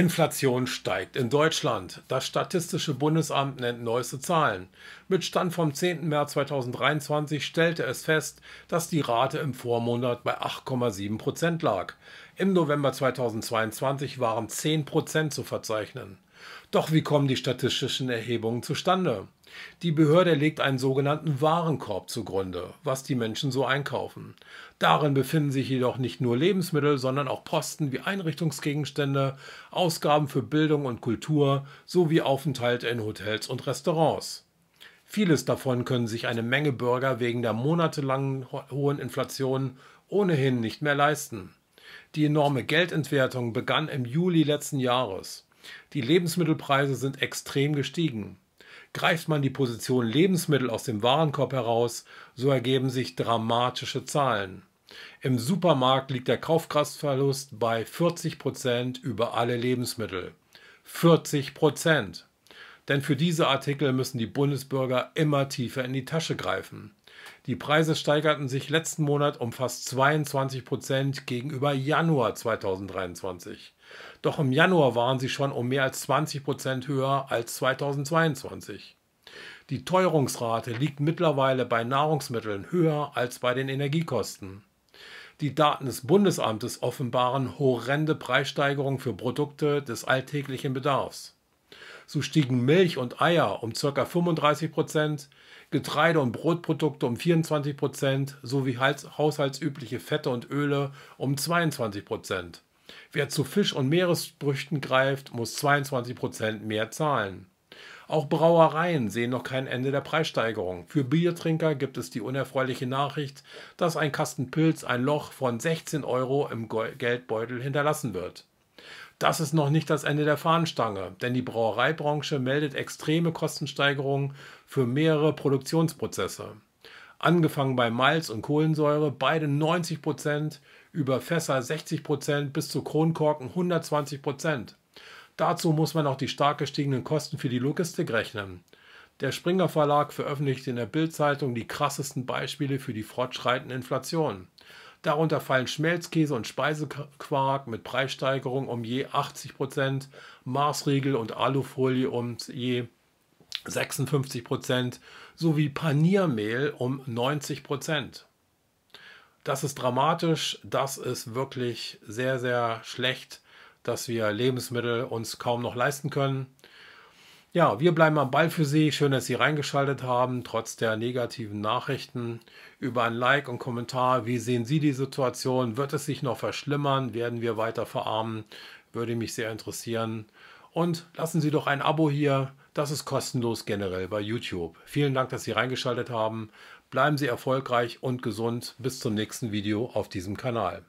Inflation steigt in Deutschland. Das Statistische Bundesamt nennt neueste Zahlen. Mit Stand vom 10. März 2023 stellte es fest, dass die Rate im Vormonat bei 8,7 Prozent lag. Im November 2022 waren 10 Prozent zu verzeichnen. Doch wie kommen die statistischen Erhebungen zustande? Die Behörde legt einen sogenannten Warenkorb zugrunde, was die Menschen so einkaufen. Darin befinden sich jedoch nicht nur Lebensmittel, sondern auch Posten wie Einrichtungsgegenstände, Ausgaben für Bildung und Kultur sowie Aufenthalte in Hotels und Restaurants. Vieles davon können sich eine Menge Bürger wegen der monatelangen hohen Inflation ohnehin nicht mehr leisten. Die enorme Geldentwertung begann im Juli letzten Jahres. Die Lebensmittelpreise sind extrem gestiegen. Greift man die Position Lebensmittel aus dem Warenkorb heraus, so ergeben sich dramatische Zahlen. Im Supermarkt liegt der Kaufkraftverlust bei 40 Prozent über alle Lebensmittel. 40 Prozent! Denn für diese Artikel müssen die Bundesbürger immer tiefer in die Tasche greifen. Die Preise steigerten sich letzten Monat um fast 22 Prozent gegenüber Januar 2023. Doch im Januar waren sie schon um mehr als 20 Prozent höher als 2022. Die Teuerungsrate liegt mittlerweile bei Nahrungsmitteln höher als bei den Energiekosten. Die Daten des Bundesamtes offenbaren horrende Preissteigerungen für Produkte des alltäglichen Bedarfs. So stiegen Milch und Eier um ca. 35 Prozent, Getreide- und Brotprodukte um 24 Prozent sowie haushaltsübliche Fette und Öle um 22 Prozent. Wer zu Fisch und Meeresbrüchten greift, muss 22 Prozent mehr zahlen. Auch Brauereien sehen noch kein Ende der Preissteigerung. Für Biertrinker gibt es die unerfreuliche Nachricht, dass ein Kasten Pilz ein Loch von 16 Euro im Geldbeutel hinterlassen wird das ist noch nicht das Ende der Fahnenstange, denn die Brauereibranche meldet extreme Kostensteigerungen für mehrere Produktionsprozesse. Angefangen bei Malz und Kohlensäure, beide 90 über Fässer 60 bis zu Kronkorken 120 Dazu muss man auch die stark gestiegenen Kosten für die Logistik rechnen. Der Springer Verlag veröffentlicht in der Bildzeitung die krassesten Beispiele für die fortschreitende Inflation. Darunter fallen Schmelzkäse und Speisequark mit Preissteigerung um je 80 Prozent, Maßriegel und Alufolie um je 56 Prozent sowie Paniermehl um 90 Prozent. Das ist dramatisch, das ist wirklich sehr, sehr schlecht, dass wir Lebensmittel uns kaum noch leisten können. Ja, wir bleiben am Ball für Sie. Schön, dass Sie reingeschaltet haben, trotz der negativen Nachrichten. Über ein Like und Kommentar, wie sehen Sie die Situation? Wird es sich noch verschlimmern? Werden wir weiter verarmen? Würde mich sehr interessieren. Und lassen Sie doch ein Abo hier. Das ist kostenlos generell bei YouTube. Vielen Dank, dass Sie reingeschaltet haben. Bleiben Sie erfolgreich und gesund. Bis zum nächsten Video auf diesem Kanal.